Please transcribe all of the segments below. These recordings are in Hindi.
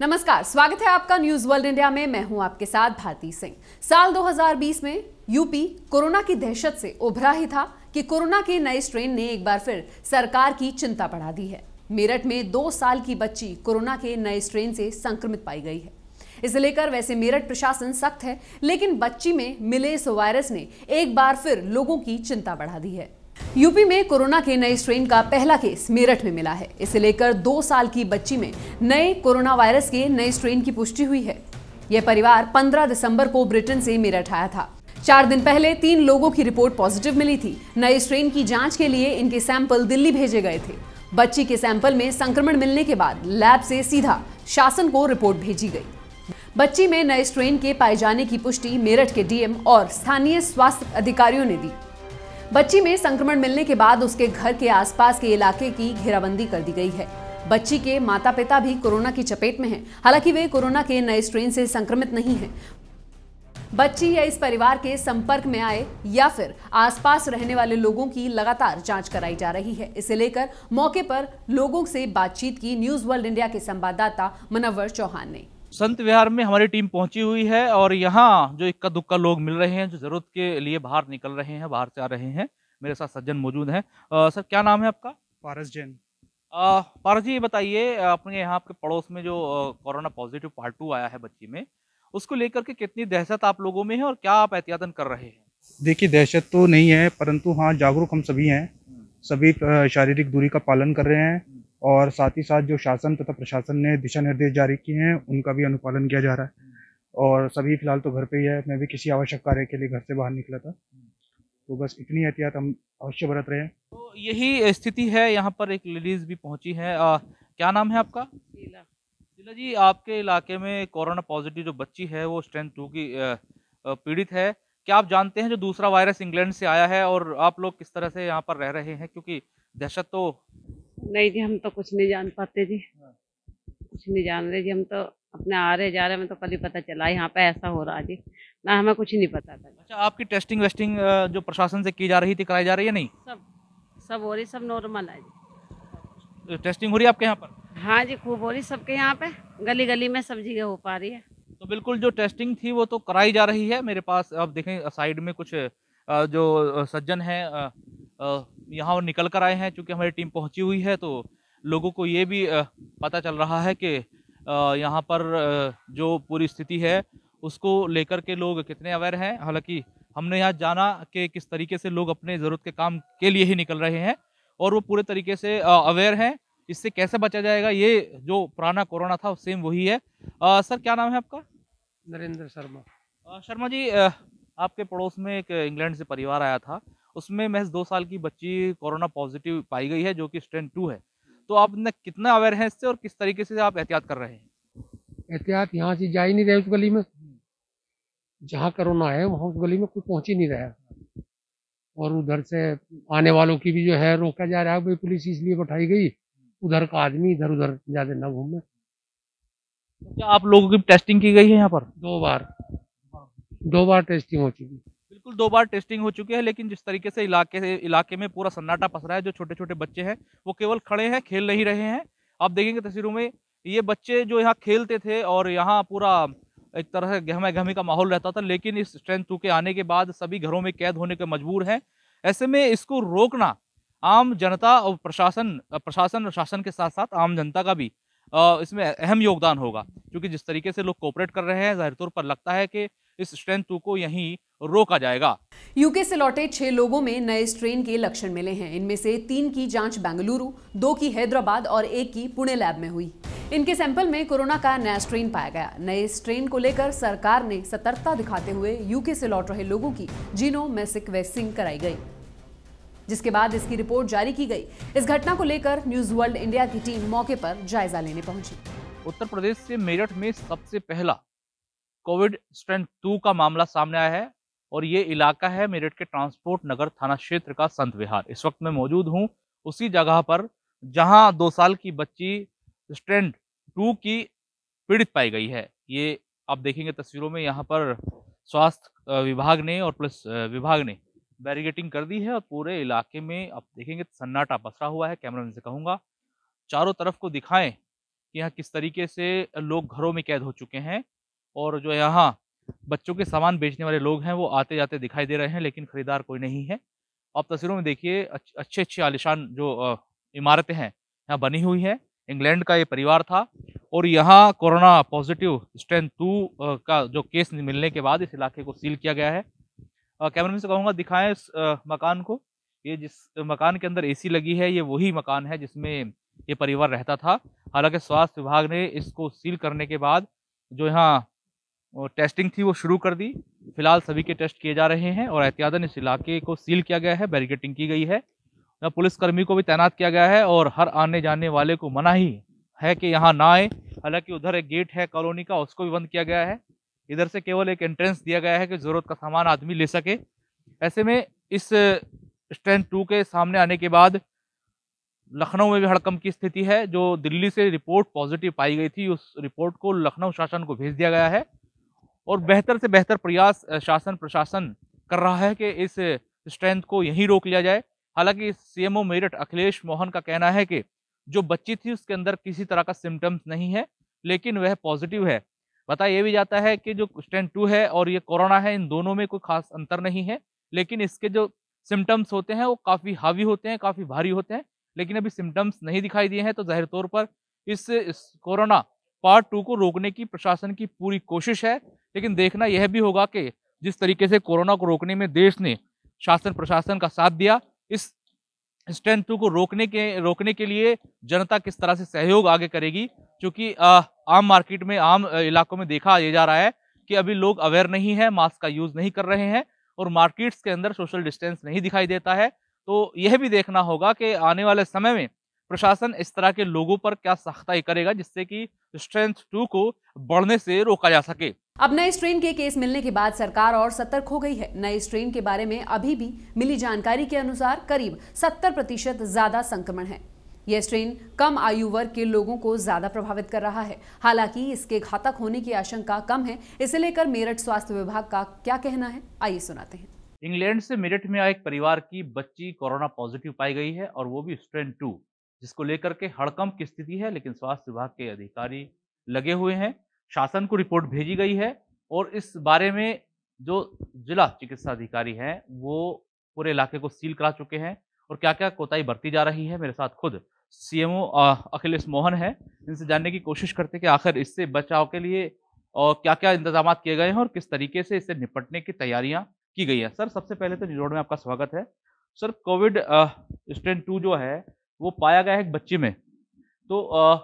नमस्कार स्वागत है आपका न्यूज वर्ल्ड इंडिया में मैं हूं आपके साथ भारती सिंह साल 2020 में यूपी कोरोना की दहशत से उभरा ही था कि कोरोना के नए स्ट्रेन ने एक बार फिर सरकार की चिंता बढ़ा दी है मेरठ में दो साल की बच्ची कोरोना के नए स्ट्रेन से संक्रमित पाई गई है इसे लेकर वैसे मेरठ प्रशासन सख्त है लेकिन बच्ची में मिले इस वायरस ने एक बार फिर लोगों की चिंता बढ़ा दी है यूपी में कोरोना के नए स्ट्रेन का पहला केस मेरठ में मिला है इसे लेकर दो साल की बच्ची में नए कोरोना वायरस के नए स्ट्रेन की पुष्टि हुई है यह परिवार 15 दिसंबर को ब्रिटेन से मेरठ आया था चार दिन पहले तीन लोगों की रिपोर्ट पॉजिटिव मिली थी नए स्ट्रेन की जांच के लिए इनके सैंपल दिल्ली भेजे गए थे बच्ची के सैंपल में संक्रमण मिलने के बाद लैब से सीधा शासन को रिपोर्ट भेजी गई बच्ची में नए स्ट्रेन के पाए जाने की पुष्टि मेरठ के डीएम और स्थानीय स्वास्थ्य अधिकारियों ने दी बच्ची में संक्रमण मिलने के बाद उसके घर के आसपास के इलाके की घेराबंदी कर दी गई है बच्ची के माता पिता भी कोरोना की चपेट में हैं हालांकि वे कोरोना के नए स्ट्रेन से संक्रमित नहीं हैं बच्ची या इस परिवार के संपर्क में आए या फिर आसपास रहने वाले लोगों की लगातार जांच कराई जा रही है इसे लेकर मौके पर लोगों से बातचीत की न्यूज वर्ल्ड इंडिया के संवाददाता मनवर चौहान ने संत विहार में हमारी टीम पहुंची हुई है और यहाँ जो इक्का दुक्का लोग मिल रहे हैं जो जरूरत के लिए बाहर निकल रहे हैं बाहर से आ रहे हैं मेरे साथ सज्जन मौजूद हैं सर क्या नाम है आपका पारस जैन पारस जी बताइए अपने यहाँ आपके पड़ोस में जो कोरोना पॉजिटिव पार्ट टू आया है बच्ची में उसको लेकर के कितनी दहशत आप लोगों में है और क्या आप एहतियातन कर रहे हैं देखिए दहशत तो नहीं है परंतु हाँ जागरूक हम सभी हैं हम्म। सभी शारीरिक दूरी का पालन कर रहे हैं और साथ ही साथ जो शासन तथा प्रशासन ने दिशा निर्देश जारी किए हैं उनका भी अनुपालन किया जा रहा है और सभी फिलहाल तो घर पे ही है मैं भी किसी आवश्यक कार्य के लिए घर से बाहर निकला था तो बस इतनी एहतियात हम अवश्य बरत रहे हैं तो यही स्थिति है यहाँ पर एक लेडीज़ भी पहुंची है आ, क्या नाम है आपका जिला शीला जी आपके इलाके में कोरोना पॉजिटिव जो बच्ची है वो स्ट्रेंथ टू की पीड़ित है क्या आप जानते हैं जो दूसरा वायरस इंग्लैंड से आया है और आप लोग किस तरह से यहाँ पर रह रहे हैं क्योंकि दहशत तो नहीं जी हम तो कुछ नहीं जान पाते जी हाँ। कुछ नहीं जान रहे जी हम तो अपने आ रहे जा रहे हमें तो कल ही पता चला यहाँ पे ऐसा हो रहा जी ना हमें कुछ नहीं पता था अच्छा आपकी टेस्टिंग वेस्टिंग जो प्रशासन से की जा रही थी कराई जा रही है नहीं सब सब हो रही सब नॉर्मल है जी तो टेस्टिंग हो रही है आपके यहाँ पर हाँ जी खूब हो रही सबके यहाँ पे गली गली में सब जगह हो पा रही है तो बिल्कुल जो टेस्टिंग थी वो तो कराई जा रही है मेरे पास आप देखें साइड में कुछ जो सज्जन है यहाँ निकल कर आए हैं चूँकि हमारी टीम पहुँची हुई है तो लोगों को ये भी पता चल रहा है कि यहाँ पर जो पूरी स्थिति है उसको लेकर के लोग कितने अवेयर हैं हालांकि हमने यहाँ जाना कि किस तरीके से लोग अपने ज़रूरत के काम के लिए ही निकल रहे हैं और वो पूरे तरीके से अवेयर हैं इससे कैसे बचा जाएगा ये जो पुराना कोरोना था सेम वही है आ, सर क्या नाम है आपका नरेंद्र शर्मा आ, शर्मा जी आपके पड़ोस में एक इंग्लैंड से परिवार आया था उसमें महज दो साल की बच्ची कोरोना पॉजिटिव पाई गई है जो कि स्ट्रेन टू है तो आप कितना अवेयर है इससे और किस तरीके से आप एहतियात कर रहे हैं एहतियात यहाँ से जा ही नहीं रहे उस गली में जहाँ कोरोना है वहाँ उस गली में कोई पहुँच ही नहीं रहा और उधर से आने वालों की भी जो है रोका जा रहा है भाई पुलिस इसलिए बैठाई गई उधर का आदमी इधर उधर ज्यादा ना घूमे क्या आप लोगों की टेस्टिंग की गई है यहाँ पर दो बार दो बार टेस्टिंग हो चुकी बिल्कुल दो बार टेस्टिंग हो चुकी है लेकिन जिस तरीके से इलाके से इलाके में पूरा सन्नाटा पसरा है जो छोटे छोटे बच्चे हैं वो केवल खड़े हैं खेल नहीं रहे हैं आप देखेंगे तस्वीरों में ये बच्चे जो यहाँ खेलते थे और यहाँ पूरा एक तरह से गहमा गहमी का माहौल रहता था लेकिन इस स्ट्रेंथ टू के आने के बाद सभी घरों में कैद होने के मजबूर हैं ऐसे में इसको रोकना आम जनता और प्रशासन प्रशासन और शासन के साथ साथ आम जनता का भी इसमें अहम योगदान होगा क्योंकि जिस तरीके से लोग कोऑपरेट कर रहे हैं ज़ाहिर तौर पर लगता है कि इस स्ट्रेंथ टू को यहीं रोका जाएगा यूके से लौटे छह लोगों में नए स्ट्रेन के लक्षण मिले हैं इनमें से तीन की जांच बेंगलुरु दो की हैदराबाद और एक की पुणे लैब में हुई इनके सैंपल में कोरोना का नया स्ट्रेन पाया गया नए स्ट्रेन को लेकर सरकार ने सतर्कता दिखाते हुए यूके से लौट रहे लोगों की जीनोमेसिक वैक्सीन कराई गई जिसके बाद इसकी रिपोर्ट जारी की गई इस घटना को लेकर न्यूज वर्ल्ड इंडिया की टीम मौके पर जायजा लेने पहुंची उत्तर प्रदेश से मेरठ में सबसे पहला कोविड स्ट्रेन टू का मामला सामने आया है और ये इलाका है मेरठ के ट्रांसपोर्ट नगर थाना क्षेत्र का संत विहार इस वक्त मैं मौजूद हूँ उसी जगह पर जहाँ दो साल की बच्ची स्टैंड टू की पीड़ित पाई गई है ये आप देखेंगे तस्वीरों में यहाँ पर स्वास्थ्य विभाग ने और पुलिस विभाग ने बैरिगेटिंग कर दी है और पूरे इलाके में आप देखेंगे तो सन्नाटा पसरा हुआ है कैमरा से कहूँगा चारों तरफ को दिखाएं कि यहाँ किस तरीके से लोग घरों में कैद हो चुके हैं और जो यहाँ बच्चों के सामान बेचने वाले लोग हैं वो आते जाते दिखाई दे रहे हैं लेकिन खरीदार कोई नहीं है आप तस्वीरों में देखिए अच्छे अच्छे आलिशान जो इमारतें हैं यहाँ बनी हुई है इंग्लैंड का ये परिवार था और यहाँ कोरोना पॉजिटिव स्ट्रेंथ टू का जो केस मिलने के बाद इस इलाके को सील किया गया है कैमरामैन से कहूँगा दिखाएं इस मकान को ये जिस मकान के अंदर एसी लगी है ये वही मकान है जिसमें ये परिवार रहता था हालांकि स्वास्थ्य विभाग ने इसको सील करने के बाद जो यहाँ टेस्टिंग थी वो शुरू कर दी फिलहाल सभी के टेस्ट किए जा रहे हैं और एहतियातन इस इलाके को सील किया गया है बैरिकेटिंग की गई है पुलिसकर्मी को भी तैनात किया गया है और हर आने जाने वाले को मना ही है कि यहाँ ना आए हालांकि उधर एक गेट है कॉलोनी का उसको भी बंद किया गया है इधर से केवल एक एंट्रेंस दिया गया है कि ज़रूरत का सामान आदमी ले सके ऐसे में इस स्टैंड टू के सामने आने के बाद लखनऊ में भी हड़कम की स्थिति है जो दिल्ली से रिपोर्ट पॉजिटिव पाई गई थी उस रिपोर्ट को लखनऊ शासन को भेज दिया गया है और बेहतर से बेहतर प्रयास शासन प्रशासन कर रहा है कि इस स्ट्रेंथ को यहीं रोक लिया जाए हालांकि सीएमओ मेरठ अखिलेश मोहन का कहना है कि जो बच्ची थी उसके अंदर किसी तरह का सिम्टम्स नहीं है लेकिन वह पॉजिटिव है बताया ये भी जाता है कि जो स्ट्रेंथ टू है और ये कोरोना है इन दोनों में कोई खास अंतर नहीं है लेकिन इसके जो सिम्टम्स होते हैं वो काफ़ी हावी होते हैं काफ़ी भारी होते हैं लेकिन अभी सिम्टम्स नहीं दिखाई दिए हैं तो जाहिर तौर पर इस, इस कोरोना पार्ट टू को रोकने की प्रशासन की पूरी कोशिश है लेकिन देखना यह भी होगा कि जिस तरीके से कोरोना को रोकने में देश ने शासन प्रशासन का साथ दिया इस स्ट्रेंथ टू को रोकने के रोकने के लिए जनता किस तरह से सहयोग आगे करेगी क्योंकि आम मार्केट में आम इलाकों में देखा ये जा रहा है कि अभी लोग अवेयर नहीं है मास्क का यूज़ नहीं कर रहे हैं और मार्केट्स के अंदर सोशल डिस्टेंस नहीं दिखाई देता है तो यह भी देखना होगा कि आने वाले समय में प्रशासन इस तरह के लोगों पर क्या सख्ताई करेगा जिससे कि स्ट्रेंथ टू को बढ़ने से रोका जा सके अब नए स्ट्रेन के केस मिलने के बाद सरकार और सतर्क हो गई है नए स्ट्रेन के बारे में अभी भी मिली जानकारी के अनुसार करीब 70 प्रतिशत ज्यादा संक्रमण है यह स्ट्रेन कम आयु वर्ग के लोगों को ज्यादा प्रभावित कर रहा है हालांकि इसके घातक होने की आशंका कम है इसे लेकर मेरठ स्वास्थ्य विभाग का क्या कहना है आइए सुनाते हैं इंग्लैंड से मेरठ में आए एक परिवार की बच्ची कोरोना पॉजिटिव पाई गई है और वो भी स्ट्रेन टू जिसको लेकर के हड़कंप की स्थिति है लेकिन स्वास्थ्य विभाग के अधिकारी लगे हुए हैं शासन को रिपोर्ट भेजी गई है और इस बारे में जो जिला चिकित्सा अधिकारी हैं वो पूरे इलाके को सील करा चुके हैं और क्या क्या कोताही बरती जा रही है मेरे साथ खुद सीएमओ अखिलेश मोहन है इनसे जानने की कोशिश करते कि आखिर इससे बचाव के लिए और क्या क्या इंतजाम किए गए हैं और किस तरीके से इससे निपटने की तैयारियां की गई हैं सर सबसे पहले तो निरोड में आपका स्वागत है सर कोविड स्ट्रेन टू जो है वो पाया गया है एक बच्चे में तो आ,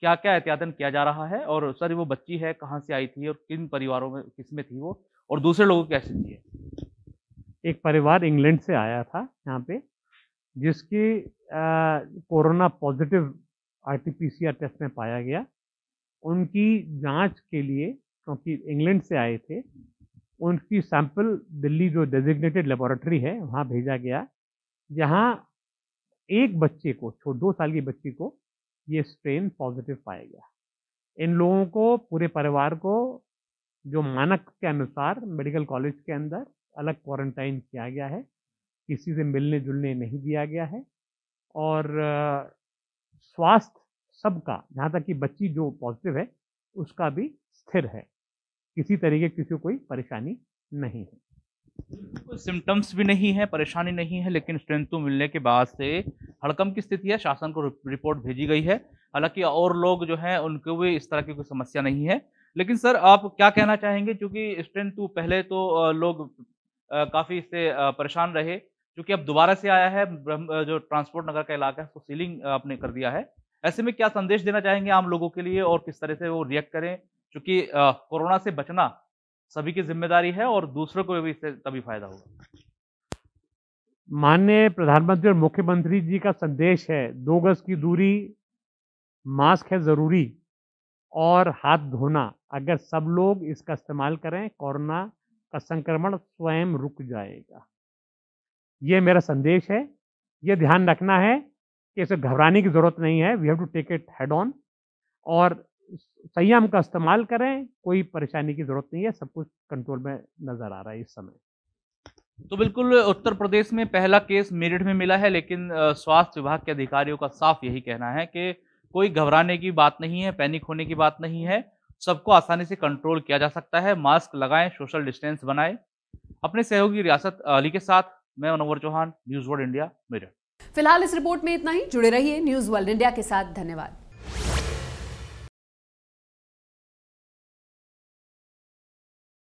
क्या क्या एहतियातन किया जा रहा है और सर वो बच्ची है कहाँ से आई थी और किन परिवारों में किस में थी वो और दूसरे लोगों की कैसे थी एक परिवार इंग्लैंड से आया था यहाँ पे जिसकी कोरोना पॉजिटिव आरटीपीसीआर टेस्ट में पाया गया उनकी जांच के लिए क्योंकि इंग्लैंड से आए थे उनकी सैंपल दिल्ली जो डेजिग्नेटेड लेबोरेटरी है वहाँ भेजा गया जहाँ एक बच्चे को दो साल की बच्ची को ये स्ट्रेन पॉजिटिव पाया गया इन लोगों को पूरे परिवार को जो मानक के अनुसार मेडिकल कॉलेज के अंदर अलग क्वारंटाइन किया गया है किसी से मिलने जुलने नहीं दिया गया है और स्वास्थ्य सबका जहाँ तक कि बच्ची जो पॉजिटिव है उसका भी स्थिर है किसी तरीके किसी कोई परेशानी नहीं है कोई सिम्टम्स भी नहीं है परेशानी नहीं है लेकिन स्ट्रेंथ टू तो मिलने के बाद से हड़कम की स्थिति है शासन को रिपोर्ट भेजी गई है हालांकि और लोग जो हैं उनको भी इस तरह की कोई समस्या नहीं है लेकिन सर आप क्या कहना चाहेंगे क्योंकि स्ट्रेंथ टू तो पहले तो लोग काफ़ी इससे परेशान रहे क्योंकि अब दोबारा से आया है जो ट्रांसपोर्ट नगर का इलाका है उसको तो सीलिंग आपने कर दिया है ऐसे में क्या संदेश देना चाहेंगे आम लोगों के लिए और किस तरह से वो रिएक्ट करें क्योंकि कोरोना से बचना सभी की जिम्मेदारी है और दूसरों को भी इससे तभी फायदा होगा माननीय प्रधानमंत्री और मुख्यमंत्री जी का संदेश है दो गज की दूरी मास्क है ज़रूरी और हाथ धोना अगर सब लोग इसका इस्तेमाल करें कोरोना का संक्रमण स्वयं रुक जाएगा ये मेरा संदेश है ये ध्यान रखना है कि इसे घबराने की ज़रूरत नहीं है we have to take it head on और संयम का इस्तेमाल करें कोई परेशानी की जरूरत नहीं है सब कुछ कंट्रोल में नजर आ रहा है इस समय तो बिल्कुल उत्तर प्रदेश में पहला केस मेरठ में मिला है लेकिन स्वास्थ्य विभाग के अधिकारियों का साफ यही कहना है कि कोई घबराने की बात नहीं है पैनिक होने की बात नहीं है सबको आसानी से कंट्रोल किया जा सकता है मास्क लगाएं सोशल डिस्टेंस बनाएं अपने सहयोगी रियासत अली के साथ मैं Manowar Chauhan news world India Meerut फिलहाल इस रिपोर्ट में इतना ही जुड़े रहिए न्यूज वर्ल्ड इंडिया के साथ धन्यवाद